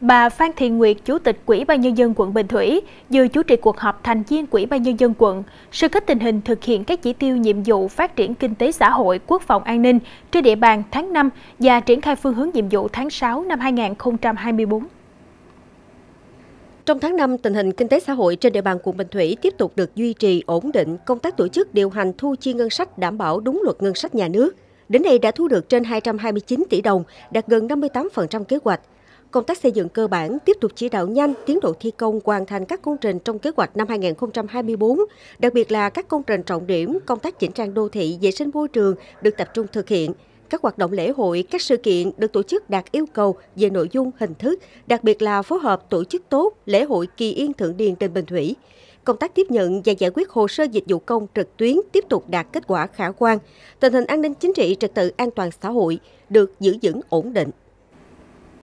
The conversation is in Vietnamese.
Bà Phan Thị Nguyệt, Chủ tịch Quỹ ban nhân dân quận Bình Thủy, dự chủ trì cuộc họp thành viên Quỹ ban nhân dân quận, sơ kết tình hình thực hiện các chỉ tiêu nhiệm vụ phát triển kinh tế xã hội, quốc phòng an ninh trên địa bàn tháng 5 và triển khai phương hướng nhiệm vụ tháng 6 năm 2024. Trong tháng 5, tình hình kinh tế xã hội trên địa bàn quận Bình Thủy tiếp tục được duy trì ổn định, công tác tổ chức điều hành thu chi ngân sách đảm bảo đúng luật ngân sách nhà nước. Đến nay đã thu được trên 229 tỷ đồng, đạt gần 58% kế hoạch công tác xây dựng cơ bản tiếp tục chỉ đạo nhanh tiến độ thi công hoàn thành các công trình trong kế hoạch năm 2024, đặc biệt là các công trình trọng điểm, công tác chỉnh trang đô thị, vệ sinh môi trường được tập trung thực hiện. Các hoạt động lễ hội, các sự kiện được tổ chức đạt yêu cầu về nội dung, hình thức, đặc biệt là phối hợp tổ chức tốt lễ hội Kỳ Yên Thượng Điền trên Bình Thủy. Công tác tiếp nhận và giải quyết hồ sơ dịch vụ công trực tuyến tiếp tục đạt kết quả khả quan. Tình hình an ninh chính trị, trật tự an toàn xã hội được giữ vững ổn định.